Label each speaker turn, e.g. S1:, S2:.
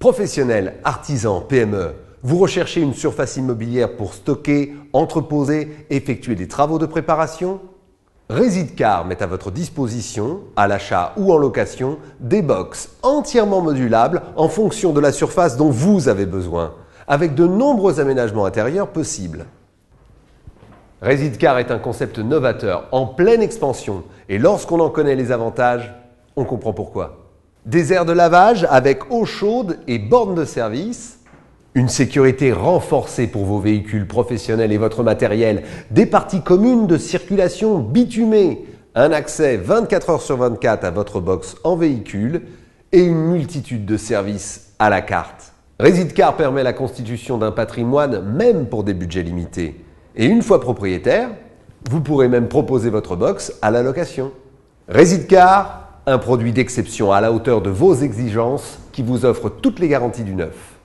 S1: Professionnels, artisans, PME, vous recherchez une surface immobilière pour stocker, entreposer, effectuer des travaux de préparation Residcar met à votre disposition, à l'achat ou en location, des box entièrement modulables en fonction de la surface dont vous avez besoin, avec de nombreux aménagements intérieurs possibles. Residcar est un concept novateur, en pleine expansion, et lorsqu'on en connaît les avantages, on comprend pourquoi des aires de lavage avec eau chaude et bornes de service. Une sécurité renforcée pour vos véhicules professionnels et votre matériel. Des parties communes de circulation bitumées. Un accès 24 heures sur 24 à votre box en véhicule et une multitude de services à la carte. Residcar permet la constitution d'un patrimoine même pour des budgets limités. Et une fois propriétaire, vous pourrez même proposer votre box à la location. Residcar, un produit d'exception à la hauteur de vos exigences qui
S2: vous offre toutes les garanties du neuf.